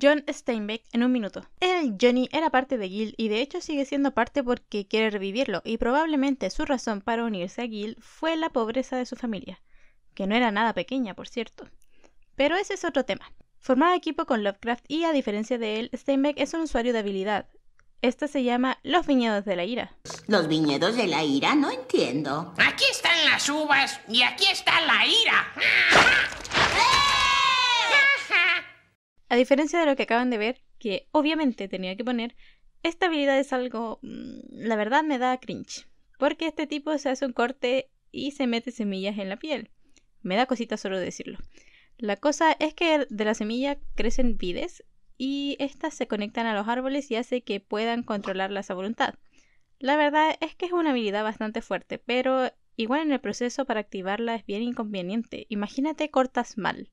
John Steinbeck en un minuto. El Johnny era parte de Guild y de hecho sigue siendo parte porque quiere revivirlo y probablemente su razón para unirse a Guild fue la pobreza de su familia, que no era nada pequeña, por cierto. Pero ese es otro tema. Formaba equipo con Lovecraft y a diferencia de él, Steinbeck es un usuario de habilidad. Este se llama Los viñedos de la ira. ¿Los viñedos de la ira? No entiendo. Aquí están las uvas y aquí está la ira. A diferencia de lo que acaban de ver, que obviamente tenía que poner, esta habilidad es algo... Mm, la verdad me da cringe. Porque este tipo se hace un corte y se mete semillas en la piel. Me da cosita solo decirlo. La cosa es que de la semilla crecen vides y estas se conectan a los árboles y hace que puedan controlarlas a voluntad. La verdad es que es una habilidad bastante fuerte, pero igual en el proceso para activarla es bien inconveniente. Imagínate cortas mal.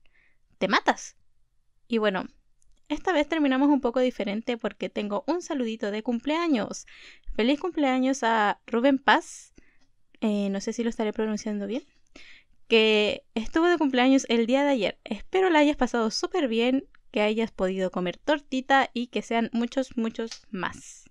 Te matas. Y bueno, esta vez terminamos un poco diferente porque tengo un saludito de cumpleaños. Feliz cumpleaños a Rubén Paz. Eh, no sé si lo estaré pronunciando bien. Que estuvo de cumpleaños el día de ayer. Espero la hayas pasado súper bien, que hayas podido comer tortita y que sean muchos, muchos más.